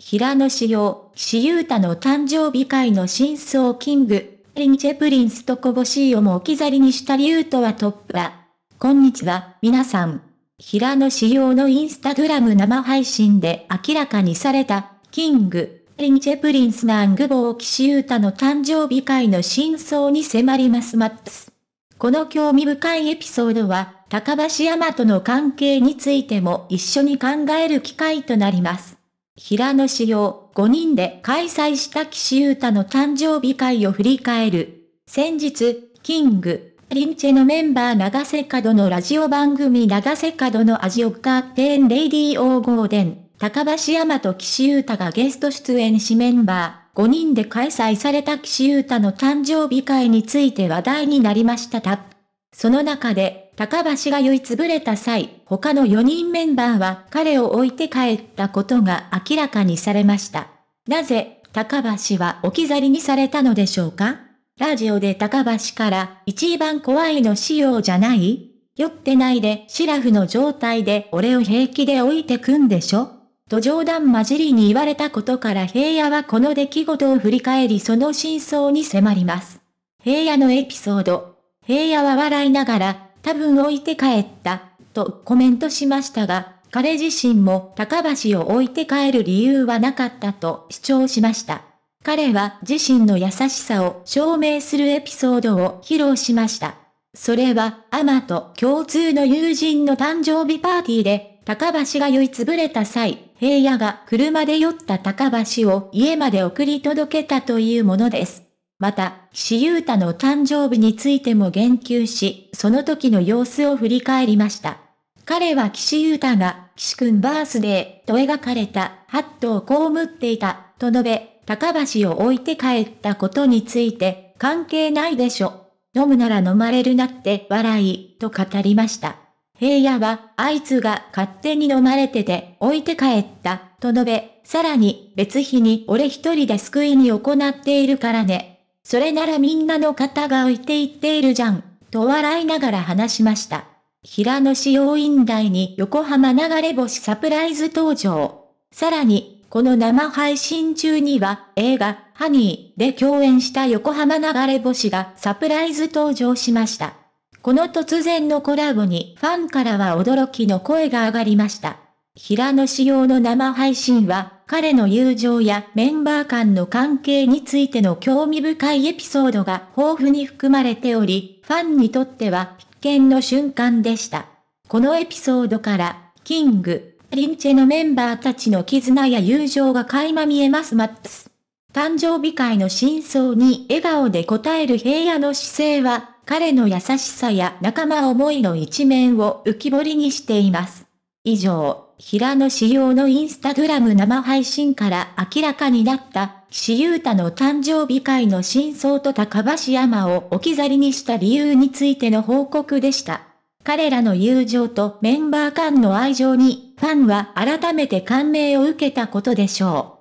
平野紫耀、岸優太の誕生日会の真相キング、リンチェプリンスとこぼしいをも置き去りにした理由とはトップは、こんにちは、皆さん。平野紫耀のインスタグラム生配信で明らかにされた、キング、リンチェプリンスナングボー岸優太の誕生日会の真相に迫りますマックス。この興味深いエピソードは、高橋山との関係についても一緒に考える機会となります。平野紫耀5人で開催した岸優太の誕生日会を振り返る。先日、キング、リンチェのメンバー長瀬角のラジオ番組長瀬角の味をカーテンレイディーゴーデン、高橋山と岸優太がゲスト出演しメンバー5人で開催された岸優太の誕生日会について話題になりましたた。その中で、高橋が酔いつぶれた際、他の4人メンバーは彼を置いて帰ったことが明らかにされました。なぜ、高橋は置き去りにされたのでしょうかラジオで高橋から一番怖いの仕様じゃない酔ってないでシラフの状態で俺を平気で置いてくんでしょと冗談交じりに言われたことから平野はこの出来事を振り返りその真相に迫ります。平野のエピソード平野は笑いながら、多分置いて帰った、とコメントしましたが、彼自身も高橋を置いて帰る理由はなかったと主張しました。彼は自身の優しさを証明するエピソードを披露しました。それは、アマと共通の友人の誕生日パーティーで、高橋が酔いつぶれた際、平野が車で酔った高橋を家まで送り届けたというものです。また、岸優太の誕生日についても言及し、その時の様子を振り返りました。彼は岸優太が、岸くんバースデーと描かれたハットをこむっていた、と述べ、高橋を置いて帰ったことについて、関係ないでしょ。飲むなら飲まれるなって笑い、と語りました。平野は、あいつが勝手に飲まれてて、置いて帰った、と述べ、さらに、別日に俺一人で救いに行っているからね、それならみんなの肩が浮いていっているじゃん、と笑いながら話しました。平野市要員台に横浜流れ星サプライズ登場。さらに、この生配信中には映画、ハニーで共演した横浜流れ星がサプライズ登場しました。この突然のコラボにファンからは驚きの声が上がりました。平野仕様の生配信は彼の友情やメンバー間の関係についての興味深いエピソードが豊富に含まれており、ファンにとっては必見の瞬間でした。このエピソードから、キング、リンチェのメンバーたちの絆や友情が垣間見えますマックス。誕生日会の真相に笑顔で応える平野の姿勢は、彼の優しさや仲間思いの一面を浮き彫りにしています。以上。平野紫耀のインスタグラム生配信から明らかになった、岸優太の誕生日会の真相と高橋山を置き去りにした理由についての報告でした。彼らの友情とメンバー間の愛情に、ファンは改めて感銘を受けたことでしょう。